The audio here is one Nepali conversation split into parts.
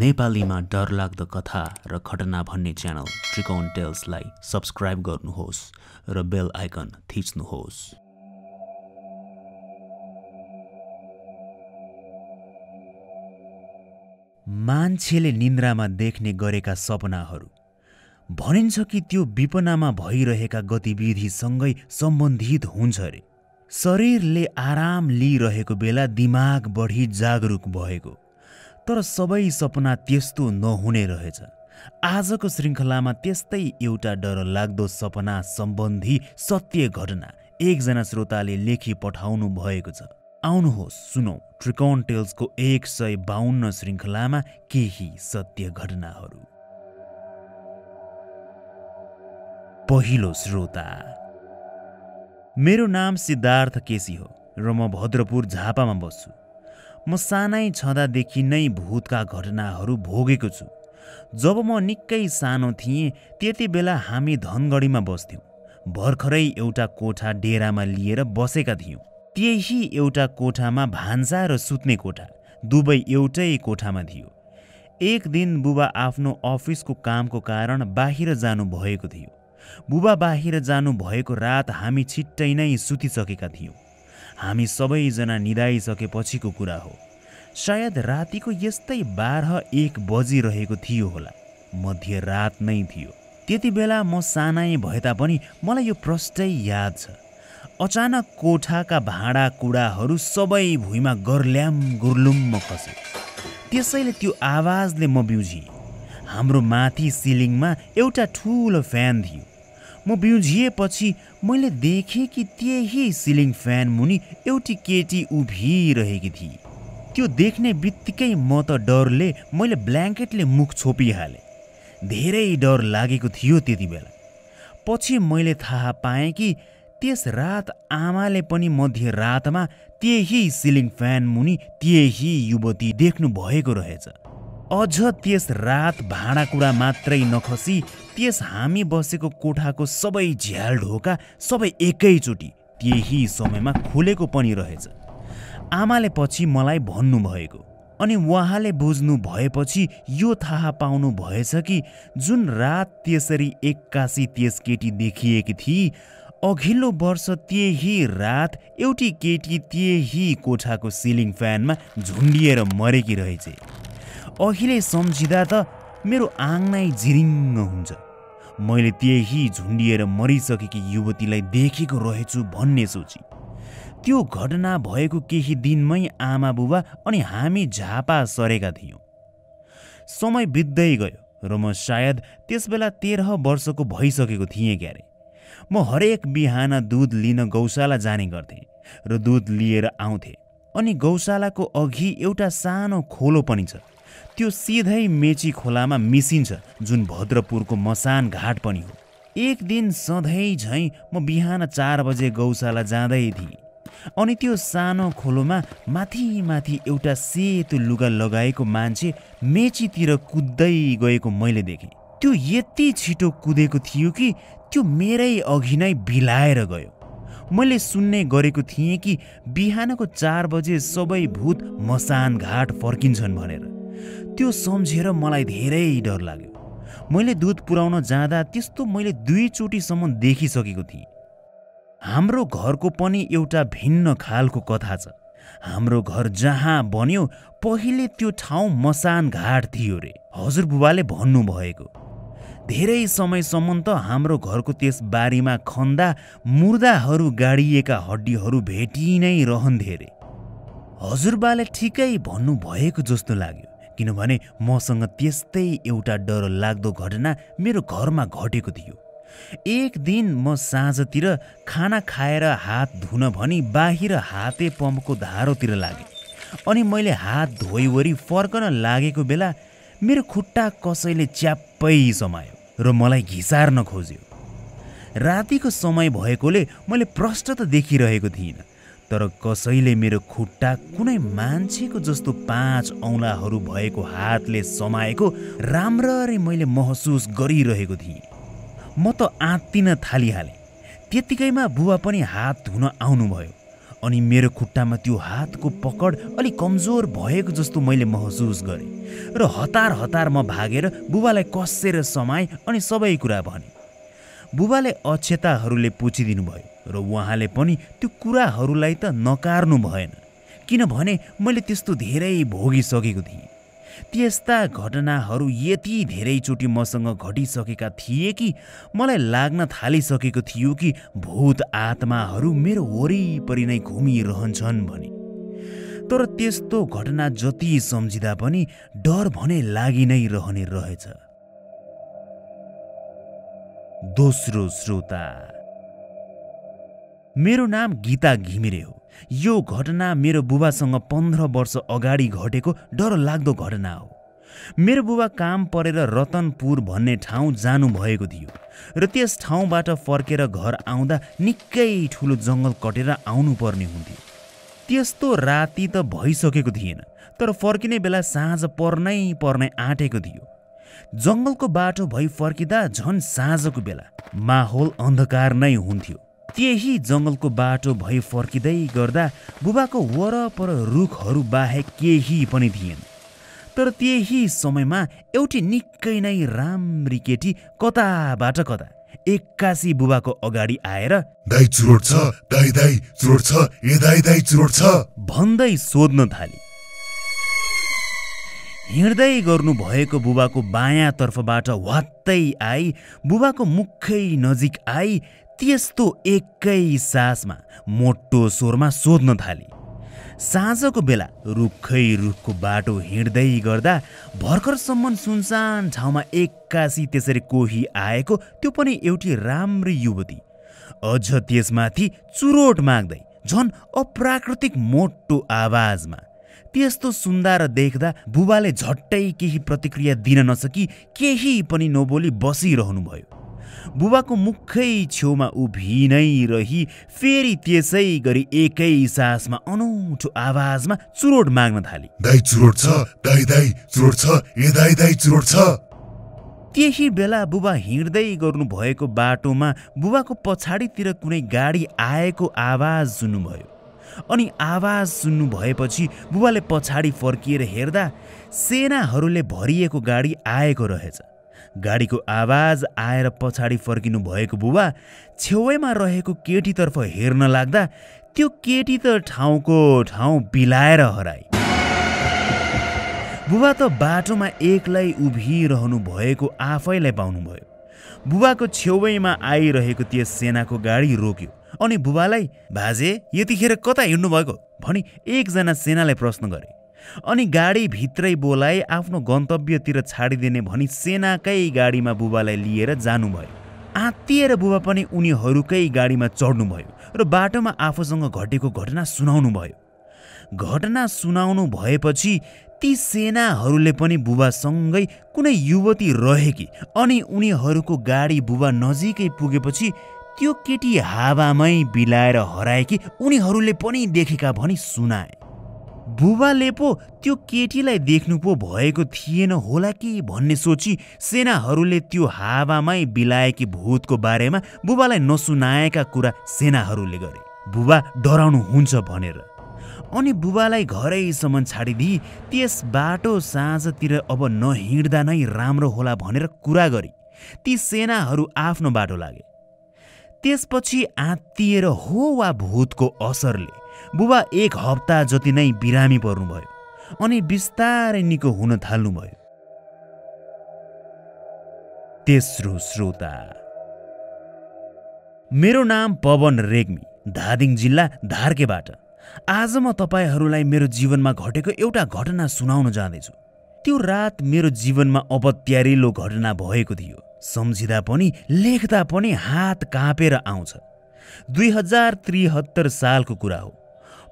नेपालीमा डरलाग्दो कथा र घटना भन्ने च्यानल ट्रिकन टेल्सलाई सब्सक्राइब गर्नुहोस् र बेल आइकन थिच्नुहोस् मान्छेले निन्द्रामा देख्ने गरेका सपनाहरू भनिन्छ कि त्यो विपनामा भइरहेका गतिविधिसँगै सम्बन्धित हुन्छ अरे शरीरले आराम लिइरहेको बेला दिमाग बढी जागरुक भएको तर सबै सपना त्यस्तो नहुने रहेछ आजको श्रृङ्खलामा त्यस्तै एउटा डरलाग्दो सपना सम्बन्धी सत्य घटना एकजना श्रोताले लेखी पठाउनु भएको छ आउनुहोस् सुनौ त्रिकोण टेल्सको एक सय बाहन्न श्रृङ्खलामा केही सत्य घटनाहरू पहिलो श्रोता मेरो नाम सिद्धार्थ केसी हो र म भद्रपुर झापामा बस्छु म सानै छँदादेखि नै भूतका घटनाहरू भोगेको छु जब म निकै सानो थिएँ त्यति बेला हामी धनगढीमा बस्थ्यौँ भर्खरै एउटा कोठा डेरामा लिएर बसेका थियौँ त्यही एउटा कोठामा भान्सा र सुत्ने कोठा दुवै एउटै कोठामा थियो एक दिन बुबा आफ्नो अफिसको कामको कारण बाहिर जानुभएको थियो बुबा बाहिर जानुभएको रात हामी छिट्टै नै सुतिसकेका थियौँ हामी सबैजना निधाइसकेपछिको कुरा हो सायद रातिको यस्तै बाह्र एक बजिरहेको थियो होला मध्य रात नै थियो त्यति बेला म सानै भए तापनि मलाई यो प्रष्टै याद छ अचानक कोठाका भाँडाकुँडाहरू सबै भुइँमा गर्ल्याम गुर्लुम्म खसे त्यसैले त्यो आवाजले म बिउझेँ हाम्रो माथि सिलिङमा एउटा ठुलो फ्यान थियो म बिउजिएपछि मैले देखेँ कि त्यही सिलिङ फ्यान मुनि एउटी केटी उभिरहेकी थिए त्यो देख्ने बित्तिकै म त डरले मैले ब्ल्याङ्केटले मुख छोपिहालेँ धेरै डर लागेको थियो त्यति बेला पछि मैले थाहा पाएँ कि त्यस रात आमाले पनि मध्य रातमा त्यही सिलिङ फ्यान मुनि त्यही युवती देख्नु भएको रहेछ अझ त्यस रात भाँडाकुँडा मात्रै नखसी त्यस हामी बसेको कोठाको सबै झ्याल ढोका सबै एकैचोटि त्यही समयमा खुलेको पनि रहेछ आमाले पछि मलाई भन्नुभएको अनि उहाँले बुझ्नु भएपछि यो थाहा पाउनु भएछ कि जुन रात त्यसरी एक्कासी त्यस केटी देखिएकी थिए अघिल्लो वर्ष त्यही रात एउटी केटी त्यही कोठाको सिलिङ फ्यानमा झुन्डिएर मरेकी रहेछ अहिले सम्झिँदा त मेरो आङनाइ झिरिङ्ग हुन्छ मैले त्यही झुन्डिएर मरिसकेकी युवतीलाई देखेको रहेछु भन्ने सोची त्यो घटना भएको केही दिनमै आमा बुबा अनि हामी झापा सरेका थियौँ समय बित्दै गयो र म सायद त्यसबेला तेह्र वर्षको भइसकेको थिएँ क्यारे म हरेक बिहान दुध लिन गौशाला जाने गर्थेँ र दुध लिएर आउँथेँ अनि गौशालाको अघि एउटा सानो खोलो पनि छ त्यो सिधै मेची खोलामा मिसिन्छ जुन भद्रपुरको मसान घाट पनि हो एक दिन सधैँ झैँ म बिहान चार बजे गौशाला जाँदै थिएँ अनि त्यो सानो खोलोमा माथि माथि एउटा सेतो लुगा लगाएको मान्छे मेचीतिर कुद्दै गएको मैले देखेँ त्यो यति छिटो कुदेको थियो कि त्यो मेरै अघि नै बिलाएर गयो मैले सुन्ने गरेको थिएँ कि बिहानको चार बजे सबै भूत मसान घाट फर्किन्छन् भनेर त्यो सम्झेर मलाई धेरै डर लाग्यो मैले दुध पुर्याउन जाँदा त्यस्तो मैले दुईचोटिसम्म देखिसकेको थिएँ हाम्रो घरको पनि एउटा भिन्न खालको कथा छ हाम्रो घर जहाँ बन्यो पहिले त्यो ठाउँ मसान घाट थियो रे हजुरबुबाले भन्नुभएको धेरै समयसम्म त हाम्रो घरको त्यस बारीमा खन्दा मुर्दाहरू गाडिएका हड्डीहरू भेटि नै रहन्थे रे हजुरबाले ठिकै भन्नुभएको जस्तो लाग्यो किनभने मसँग त्यस्तै एउटा डर लाग्दो घटना मेरो घरमा घटेको थियो एक दिन म साँझतिर खाना खाएर हात धुन भनी बाहिर हाते पम्पको धारोतिर लागेँ अनि मैले हात धोइवरी फर्कन लागेको बेला मेरो खुट्टा कसैले च्याप्पै समायो र मलाई घिसार्न खोज्यो रातिको समय भएकोले मैले प्रष्ट त देखिरहेको थिइनँ तर कसैले मेरो खुट्टा कुनै मान्छेको जस्तो पाँच औँलाहरू भएको हातले समाएको राम्ररी मैले महसुस गरिरहेको थिएँ म त आँतिन थालिहालेँ त्यत्तिकैमा बुबा पनि हात धुन आउनुभयो अनि मेरो खुट्टामा त्यो हातको पकड अलिक कमजोर भएको जस्तो मैले महसुस गरेँ र हतार हतार म भागेर बुबालाई कसेर समाएँ अनि सबै कुरा भनेँ बुबाले अक्षताहरूले भयो र उहाँले पनि त्यो कुराहरूलाई त नकार्नु भएन किनभने मैले त्यस्तो धेरै भोगिसकेको थिएँ त्यस्ता घटनाहरू यति धेरैचोटि मसँग घटिसकेका थिए कि मलाई लाग्न थालिसकेको थियो कि भूत आत्माहरू मेरो वरिपरि नै घुमिरहन्छन् भने तर त्यस्तो घटना जति सम्झिँदा पनि डर भने लागि नै रहने रहेछ दोस्रो श्रोता मेरो नाम गीता घिमिरे हो यो घटना मेरो बुबासँग पन्ध्र वर्ष अगाडि घटेको डरलाग्दो घटना हो मेरो बुबा काम परेर रतनपुर भन्ने ठाउँ जानुभएको थियो र त्यस ठाउँबाट फर्केर घर आउँदा निकै ठुलो जङ्गल कटेर आउनुपर्ने हुन्थ्यो त्यस्तो राति त भइसकेको थिएन तर फर्किने बेला साँझ पर्नै पर्नै आँटेको थियो जङ्गलको बाटो भई फर्किँदा झन् साँझको बेला माहौल अन्धकार नै हुन्थ्यो त्यही जङ्गलको बाटो भई फर्किँदै गर्दा बुबाको वरपर रुखहरू बाहेक केही पनि थिएन तर त्यही समयमा एउटी निकै नै राम्री केटी कताबाट कता एक्कासी बुबाको अगाडि आएर छ भन्दै सोध्न थाली हिँड्दै गर्नुभएको बुबाको बायाँतर्फबाट वात्तै आई बुबाको मुखै नजिक आई त्यस्तो एकै सासमा मोटो स्वरमा सोध्न थाले साँझको बेला रुखै रुखको बाटो हिँड्दै गर्दा भर्खरसम्म सुनसान ठाउँमा एक्कासी त्यसरी कोही आएको त्यो पनि एउटी राम्री युवती अझ त्यसमाथि चुरोट माग्दै झन् अप्राकृतिक मोटो आवाजमा त्यस्तो सुन्दा र देख्दा बुबाले झट्टै केही प्रतिक्रिया दिन नसकी केही पनि नबोली बसिरहनुभयो बुबाको मुखै छेउमा उभिनै रही फेरि त्यसै गरी एकै सासमा अनौठो आवाजमा चुरोट माग्न थाली दाई चुरोट छ दाई दाई चुरोट छ ए दाई दाई चुरोट छ त्यही बेला बुबा हिँड्दै गर्नुभएको बाटोमा बुबाको पछाडितिर कुनै गाडी आएको आवाज सुन्नुभयो अनि आवाज सुन्नु भएपछि बुबाले पछाडि फर्किएर हेर्दा सेनाहरूले भरिएको गाडी आएको रहेछ गाडीको आवाज आएर पछाडि फर्किनु भएको बुबा छेउमा रहेको केटीतर्फ हेर्न लाग्दा त्यो केटी त ठाउँको ठाउँ बिलाएर हराए बुबा त बाटोमा एक्लै उभिरहनु भएको आफैलाई पाउनुभयो बुबाको छेउमा आइरहेको त्यस सेनाको गाडी रोक्यो अनि बुबालाई भाजे यतिखेर कता हिँड्नुभएको भनी एकजना सेनालाई प्रश्न गरे अनि गाडी भित्रै बोलाए आफ्नो गन्तव्यतिर छाडिदिने भनी सेनाकै गाडीमा बुबालाई लिएर जानुभयो आत्तिएर बुबा पनि उनीहरूकै गाडीमा चढ्नुभयो र बाटोमा आफूसँग घटेको घटना सुनाउनु भयो घटना सुनाउनु भएपछि ती सेनाहरूले पनि बुबासँगै कुनै युवती रहे कि अनि उनीहरूको गाडी बुबा नजिकै पुगेपछि त्यो केटी हावामै बिलाएर हराएकी उनीहरूले पनि देखेका भनी सुनाए बुबाले पो त्यो केटीलाई देख्नु पो भएको थिएन होला कि भन्ने सोची सेनाहरूले त्यो हावामै बिलाएकी भूतको बारेमा बुबालाई नसुनाएका कुरा सेनाहरूले गरे बुबा डराउनु हुन्छ भनेर अनि बुबालाई घरैसम्म छाडिदिई त्यस बाटो साँझतिर अब नहिँड्दा नै राम्रो होला भनेर कुरा गरी ती सेनाहरू आफ्नो बाटो लागे त्यसपछि आत्तिएर हो वा भूतको असरले बुबा एक हप्ता जति नै बिरामी पर्नुभयो अनि बिस्तारै निको हुन थाल्नुभयो तेस्रो श्रोता मेरो नाम पवन रेग्मी धादिङ जिल्ला धार्केबाट आज म तपाईँहरूलाई मेरो जीवनमा घटेको एउटा घटना सुनाउन जाँदैछु त्यो रात मेरो जीवनमा अपत्यारिलो घटना भएको थियो सम्झिँदा पनि लेख्दा पनि हात काँपेर आउँछ दुई हजार त्रिहत्तर सालको कुरा हो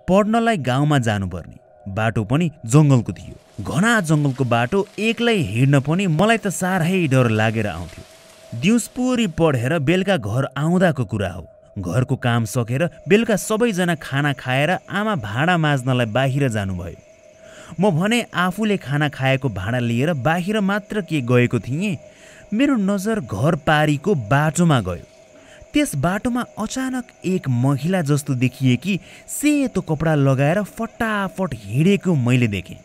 पढ्नलाई गाउँमा जानुपर्ने बाटो पनि जङ्गलको थियो घना जङ्गलको बाटो एक्लै हिँड्न पनि मलाई त साह्रै डर लागेर आउँथ्यो दिउँसपुरी पढेर बेलुका घर आउँदाको कुरा हो घरको काम सकेर बेलुका सबैजना खाना खाएर आमा भाँडा माझ्नलाई बाहिर जानुभयो म भने आफूले खाना खाएको भाँडा लिएर बाहिर मात्र के गएको थिएँ मेरो नजर घर पारीको बाटोमा गयो त्यस बाटोमा अचानक एक महिला जस्तो देखिए कि सेतो कपडा लगाएर फटाफट हिँडेको मैले देखेँ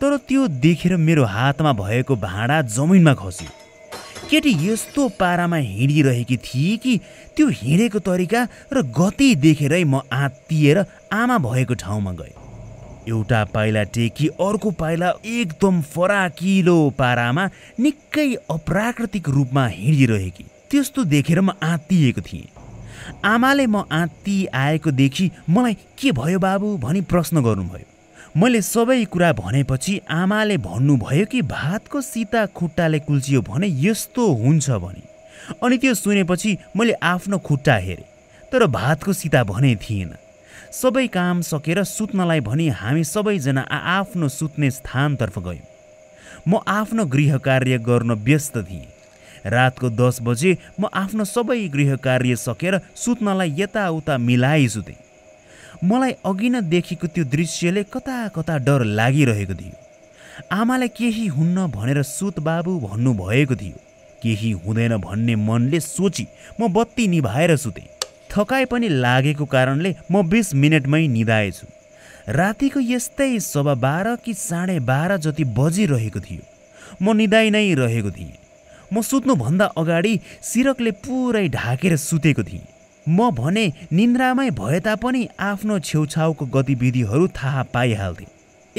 तर त्यो देखेर मेरो हातमा भएको भाँडा जमिनमा खस्यो केटी यस्तो पारामा हिँडिरहेकी थिए कि त्यो हिँडेको तरिका र गति देखेरै म आत्तिएर आमा भएको ठाउँमा गएँ एउटा पाइला टेकी अर्को पाइला एकदम फराकिलो पारामा निकै अप्राकृतिक रूपमा हिँडिरहेकी त्यस्तो देखेर म आत्तिएको थिएँ आमाले म आत्ति आएकोदेखि मलाई के भयो बाबु भनी प्रश्न गर्नुभयो मैले सबै कुरा भनेपछि आमाले भन्नुभयो कि भातको सीता खुट्टाले कुल्चियो भने यस्तो हुन्छ भने अनि त्यो सुनेपछि मैले आफ्नो खुट्टा हेरेँ तर भातको सीता भने थिएन सबै काम सकेर सुत्नलाई भनी हामी सबैजना आआफ्नो सुत्ने स्थानतर्फ गयौँ म आफ्नो गृह कार्य गर्न व्यस्त थिएँ रातको दस बजे म आफ्नो सबै गृह कार्य सकेर सुत्नलाई यताउता मिलाइ सुतेँ मलाई अघि नै देखेको त्यो दृश्यले कता कता डर लागिरहेको थियो आमालाई केही हुन्न भनेर सुत बाबु भन्नुभएको थियो केही हुँदैन भन्ने मनले सोची म बत्ती निभाएर सुतेँ थकाइ पनि लागेको कारणले म बिस मिनटमै निधाएछु रातिको यस्तै सभा बाह्र कि साढे बाह्र जति बजिरहेको थियो म निधाइ नै रहेको थिएँ म सुत्नुभन्दा अगाडि सिरकले पुरै ढाकेर सुतेको थिएँ म भने निन्द्रामै भए तापनि आफ्नो छेउछाउको गतिविधिहरू थाहा पाइहाल्थेँ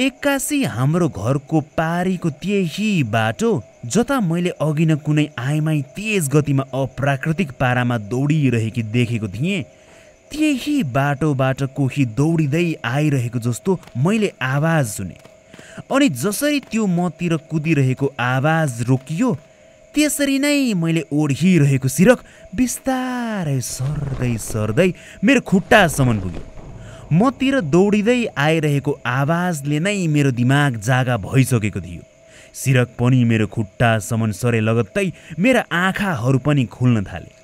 एक्कासी हाम्रो घरको पारीको त्यही बाटो जता मैले अघि न कुनै आयमाई तेज गतिमा अप्राकृतिक पारामा दौडिरहेकी देखेको थिएँ त्यही बाटोबाट कोही दौडिँदै आइरहेको जस्तो मैले आवाज सुने अनि जसरी त्यो मतिर कुदिरहेको आवाज रोकियो त्यसरी नै मैले ओढिरहेको सिरक बिस्तारै सर्दै सर्दै मेरो खुट्टासम्म पुग्यो मतिर दौडिँदै आइरहेको आवाजले नै मेरो दिमाग जागा भइसकेको थियो सिरक पनि मेरो खुट्टासम्म सरे लगत्तै मेरा आँखाहरू पनि खुल्न थाले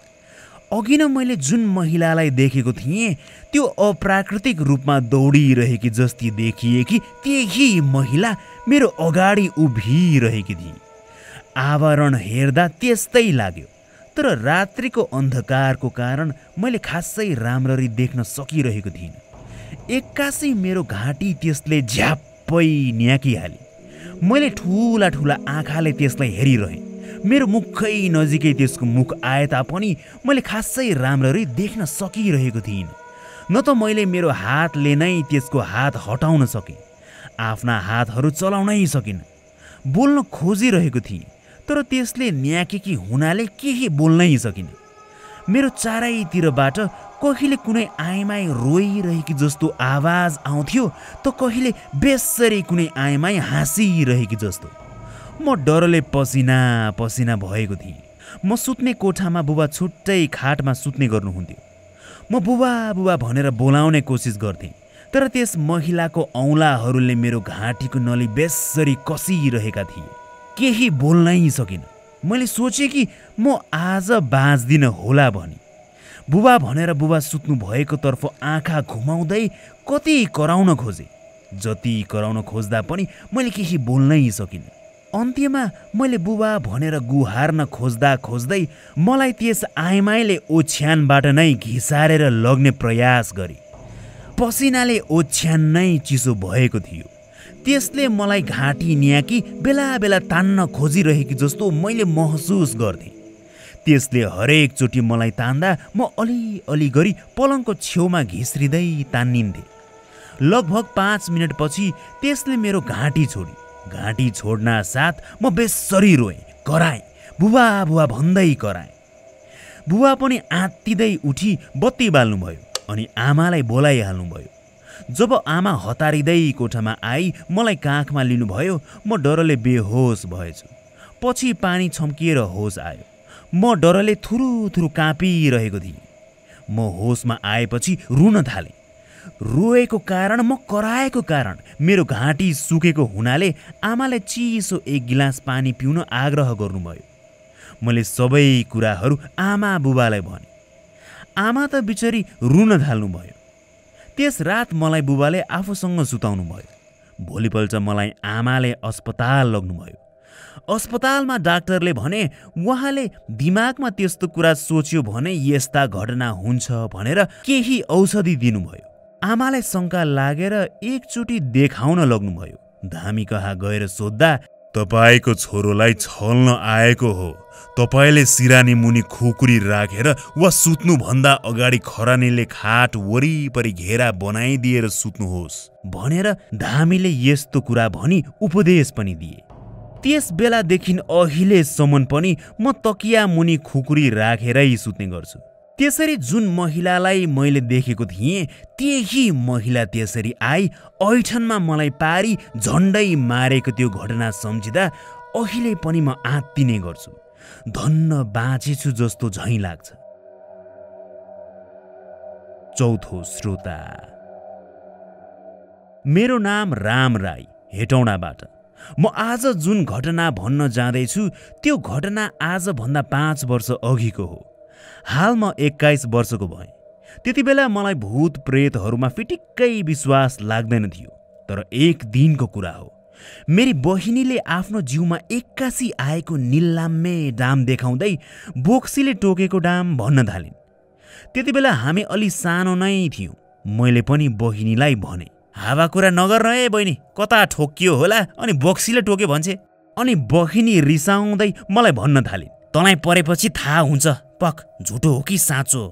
अघि नै मैले जुन महिलालाई देखेको थिएँ त्यो अप्राकृतिक रूपमा दौडिरहेकी जस्ती देखिएकी त्यही महिला मेरो अगाडि उभिरहेकी थिइन् आवरण हेर्दा त्यस्तै लाग्यो तर रात्रिको अन्धकारको कारण मैले खासै राम्ररी देख्न सकिरहेको थिइनँ एक्कासी मेरो घाँटी त्यसले झ्याप्पै न्याकिहालेँ मैले ठुला ठुला आँखाले त्यसलाई हेरिरहेँ मेरो मुखै नजिकै त्यसको मुख आए तापनि मैले खासै राम्ररी देख्न सकिरहेको थिइनँ न त मैले मेरो हातले नै त्यसको हात हटाउन सकेँ आफ्ना हातहरू चलाउनै सकिनँ बोल्न खोजिरहेको थिएँ तर त्यसले न्याकेकी हुनाले केही बोल्नै सकिनँ मेरो चारैतिरबाट कहिले कुनै आएमाई रोइरहेकी जस्तो आवाज आउँथ्यो त कहिले बेसरी कुनै आइमाई हाँसिरहेकी जस्तो म डरले पसिना पसिना भएको थिएँ म सुत्ने कोठामा बुबा छुट्टै खाटमा सुत्ने गर्नुहुन्थ्यो म बुबा बुबा भनेर बोलाउने कोसिस गर्थेँ तर त्यस महिलाको औँलाहरूले मेरो घाँटीको नली बेसरी कसिरहेका थिए केही बोल्नै सकिनँ मैले सोचेँ कि म आज बाँच्दिनँ होला भने बुबा भनेर बुबा सुत्नु भएकोतर्फ आँखा घुमाउँदै कति कराउन खोजे जति कराउन खोज्दा पनि मैले केही बोल्नै सकिनँ अन्त्यमा मैले बुबा भनेर गुहार्न खोज्दा खोज्दै मलाई त्यस आइमाईले ओछ्यानबाट नै घिसारेर लग्ने प्रयास गरे पसिनाले ओछ्यान नै चिसो भएको थियो त्यसले मलाई घाँटी न्याकी बेला बेला तान्न खोजिरहेकी जस्तो मैले महसुस गर्थेँ त्यसले हरेकचोटि मलाई तान्दा म अलिअलि गरी पलङको छेउमा घिस्रिँदै तानिन्थेँ लगभग पाँच मिनटपछि त्यसले मेरो घाँटी छोडी घाँटी छोड्न साथ म बेसरी रोएँ कराएँ बुबा बुवा भन्दै कराएँ बुवा पनि आत्तिँदै उठी बत्ती बाल्नुभयो अनि आमालाई बोलाइहाल्नुभयो जब आमा हतारिँदै कोठामा आई मलाई काखमा लिनुभयो म डरले बेहोस भएछु पछि पानी छम्किएर होस आयो म डरले थुरु थुरु काँपिरहेको थिएँ म होसमा आएपछि रुन थालेँ रोएको कारण म कराएको कारण मेरो घाँटी सुकेको हुनाले आमाले चिसो एक गिलास पानी पिउन आग्रह गर्नुभयो मैले सबै कुराहरू आमा बुबालाई भने आमा त बिचरी रुन थाल्नुभयो त्यस रात मलाई बुबाले आफूसँग सुताउनु भयो भोलिपल्ट मलाई आमाले अस्पताल लग्नुभयो अस्पतालमा डाक्टरले भने उहाँले दिमागमा त्यस्तो कुरा सोच्यो भने यस्ता घटना हुन्छ भनेर केही औषधि दिनुभयो आमालाई शङ्का लागेर एकचोटि देखाउन लग्नुभयो धामी कहाँ गएर सोद्धा तपाईँको छोरोलाई छल्न आएको हो तपाईँले सिरानी मुनि खुकुरी राखेर वा सुत्नुभन्दा अगाडि खरानीले खाट वरिपरि घेरा बनाइदिएर सुत्नुहोस् भनेर धामीले यस्तो कुरा भनी उपदेश पनि दिए त्यस बेलादेखि अहिलेसम्म पनि म तकिया मुनि खुकुरी राखेरै सुत्ने गर्छु त्यसरी जुन महिलालाई मैले देखेको थिएँ त्यही महिला त्यसरी आई ऐठनमा मलाई पारी झन्डै मारेको त्यो घटना सम्झिँदा अहिले पनि म आत्तिने गर्छु धन्न बाँचेछु जस्तो झैँ लाग्छ चौथो श्रोता मेरो नाम राम राई हेटौँडाबाट म आज जुन घटना भन्न जाँदैछु त्यो घटना आजभन्दा पाँच वर्ष अघिको हो हाल म एक्काइस वर्षको भएँ बेला मलाई भूत प्रेतहरूमा फिटिक्कै विश्वास लाग्दैन थियो तर एक दिनको कुरा हो मेरी बहिनीले आफ्नो जिउमा एक्कासी आएको निलाम्मे डाम देखाउँदै बोक्सीले टोकेको डाम भन्न थालिन् त्यति बेला हामी अलि सानो नै थियौँ मैले पनि बहिनीलाई भने हावा हावाकुरा नगर्न है बहिनी कता ठोकियो होला अनि बोक्सीले टोक्यो भन्छे अनि बहिनी रिसाउँदै मलाई भन्न थालिन् तँलाई परेपछि थाहा हुन्छ पक झुटो हो कि साँचो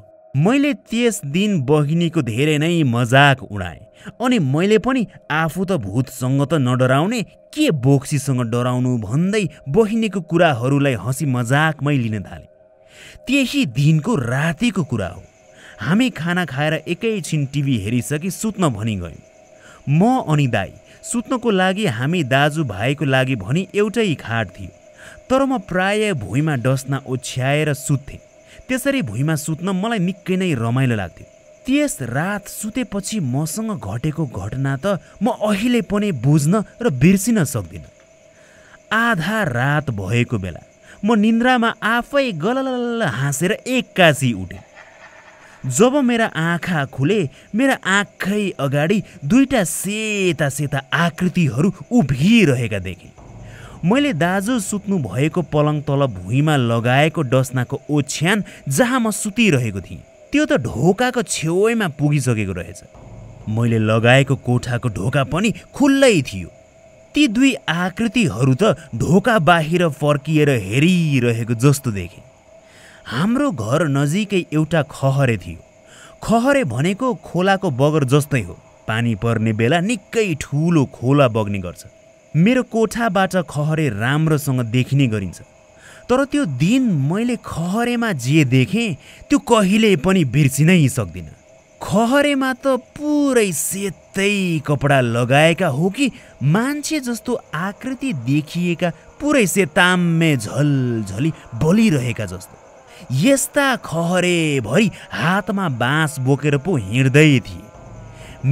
मैले त्यस दिन बहिनीको धेरै नै मजाक उडाएँ अनि मैले पनि आफू त भूतसँग त नडराउने के बोक्सीसँग डराउनु भन्दै बहिनीको कुराहरूलाई हँसी मजाकमै लिन थालेँ त्यही दिनको रातिको कुरा हो हामी खाना खाएर एकैछिन टिभी हेरिसकी सुत्न भनी गयौँ म अनि दाई सुत्नको लागि हामी दाजुभाइको लागि भनी एउटै खाट थियो तर म प्राय भुइँमा डस्ना ओछ्याएर सुत्थेँ त्यसरी भुइँमा सुत्न मलाई निकै नै रमाइलो लाग्थ्यो त्यस रात सुतेपछि मसँग घटेको घटना त म अहिले पनि बुझ्न र बिर्सिन सक्दिनँ आधा रात भएको बेला म निन्द्रामा आफै गलल हाँसेर एक्कासी उठेँ जब मेरा आँखा खुले मेरा आँखै अगाडि दुईटा सेता सेता आकृतिहरू उभिरहेका देखेँ मैले दाजु सुत्नु भएको पलङ तल भुइँमा लगाएको डस्नाको ओछ्यान जहाँ म सुतिरहेको थिएँ त्यो त ढोकाको छेउमा पुगिसकेको रहेछ मैले लगाएको कोठाको ढोका पनि खुल्लै थियो ती दुई आकृतिहरू त ढोका बाहिर फर्किएर हेरिरहेको जस्तो देखे हाम्रो घर नजिकै एउटा खहरे थियो खहरे भनेको खोलाको बगर जस्तै हो पानी पर्ने बेला निकै ठुलो खोला बग्ने गर्छ मेरो कोठाबाट खहरे राम्रोसँग देखिने गरिन्छ तर त्यो दिन मैले खहरेमा जे देखेँ त्यो कहिले पनि बिर्सिनै सक्दिनँ खहरेमा त पुरै सेतै कपडा लगाएका हो कि मान्छे जस्तो आकृति देखिएका पुरै सेताम्मे झलझली बलिरहेका जस्तो यस्ता खहरेभरि हातमा बाँस बोकेर पो हिँड्दै थिए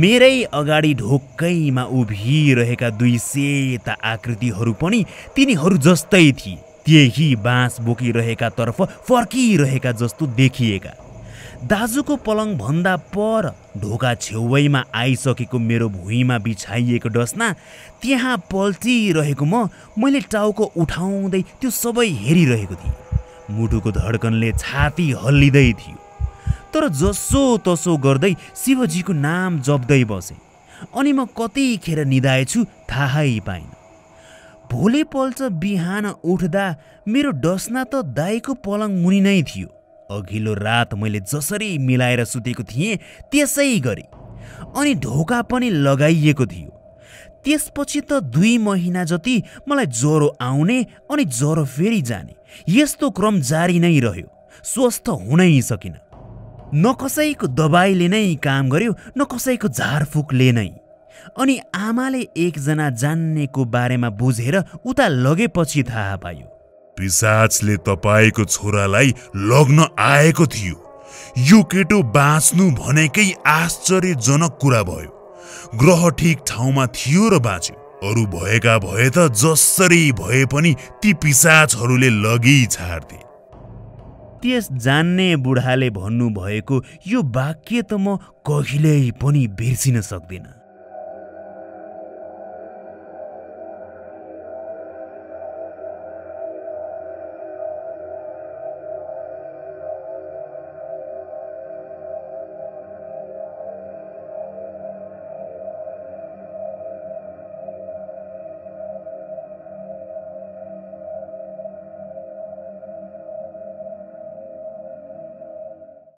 मेरै अगाडि ढोक्कैमा उभिरहेका दुई सेता आकृतिहरू पनि तिनीहरू जस्तै थिए त्यही बाँस बोकिरहेका तर्फ फर्किरहेका जस्तो देखिएका दाजुको पलङभन्दा पर ढोका छेउमा आइसकेको मेरो भुइँमा बिछाइएको डस्ना त्यहाँ पल्टिरहेको म मैले टाउको उठाउँदै त्यो सबै हेरिरहेको थिएँ मुटुको धड्कनले छाती हल्लिँदै थियो तर जसो तसो गर्दै शिवजीको नाम जप्दै बसेँ अनि म कतिखेर निधाएछु थाहै पाइनँ भोलिपल्ट बिहान उठ्दा मेरो डस्ना त दाईको पलङ मुनि नै थियो अघिल्लो रात मैले जसरी मिलाएर सुतेको थिएँ त्यसै गरी अनि ढोका पनि लगाइएको थियो त्यसपछि त दुई महिना जति मलाई ज्वरो आउने अनि ज्वरो फेरि जाने यस्तो क्रम जारी नै रह्यो स्वस्थ हुनै सकिनँ न कसैको दबाईले नै काम गर्यो न कसैको झारफुकले नै अनि आमाले एकजना जान्नेको बारेमा बुझेर उता लगेपछि थाहा पायो पिसाचले तपाईँको छोरालाई लग्न आएको थियो यो केटो बाँच्नु भनेकै आश्चर्यजनक कुरा भयो ग्रह ठिक ठाउँमा थियो र बाँच्यो अरू भएका भए त जसरी भए पनि ती पिसाचहरूले लगी छाड्थे त्यस जान्ने बुढाले भन्नुभएको यो वाक्य त म कहिल्यै पनि बिर्सिन सक्दिनँ